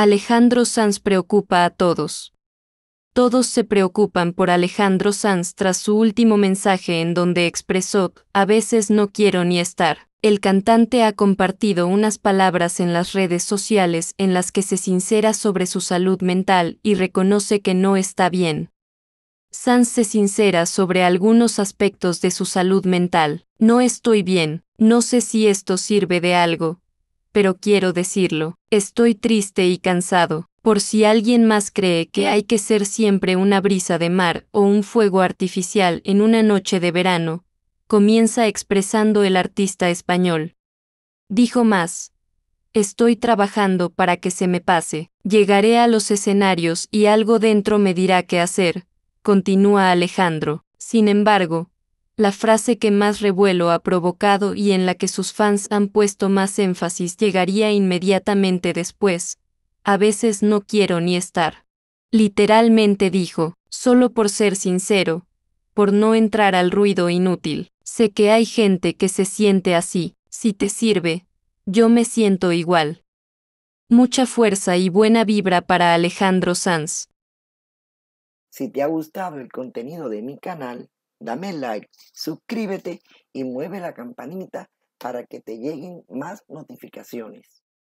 Alejandro Sanz preocupa a todos. Todos se preocupan por Alejandro Sanz tras su último mensaje en donde expresó, a veces no quiero ni estar. El cantante ha compartido unas palabras en las redes sociales en las que se sincera sobre su salud mental y reconoce que no está bien. Sanz se sincera sobre algunos aspectos de su salud mental. No estoy bien, no sé si esto sirve de algo, pero quiero decirlo, estoy triste y cansado, por si alguien más cree que hay que ser siempre una brisa de mar o un fuego artificial en una noche de verano, comienza expresando el artista español. Dijo más, estoy trabajando para que se me pase, llegaré a los escenarios y algo dentro me dirá qué hacer, continúa Alejandro. Sin embargo, la frase que más revuelo ha provocado y en la que sus fans han puesto más énfasis llegaría inmediatamente después. A veces no quiero ni estar. Literalmente dijo, solo por ser sincero, por no entrar al ruido inútil. Sé que hay gente que se siente así, si te sirve, yo me siento igual. Mucha fuerza y buena vibra para Alejandro Sanz. Si te ha gustado el contenido de mi canal, Dame like, suscríbete y mueve la campanita para que te lleguen más notificaciones.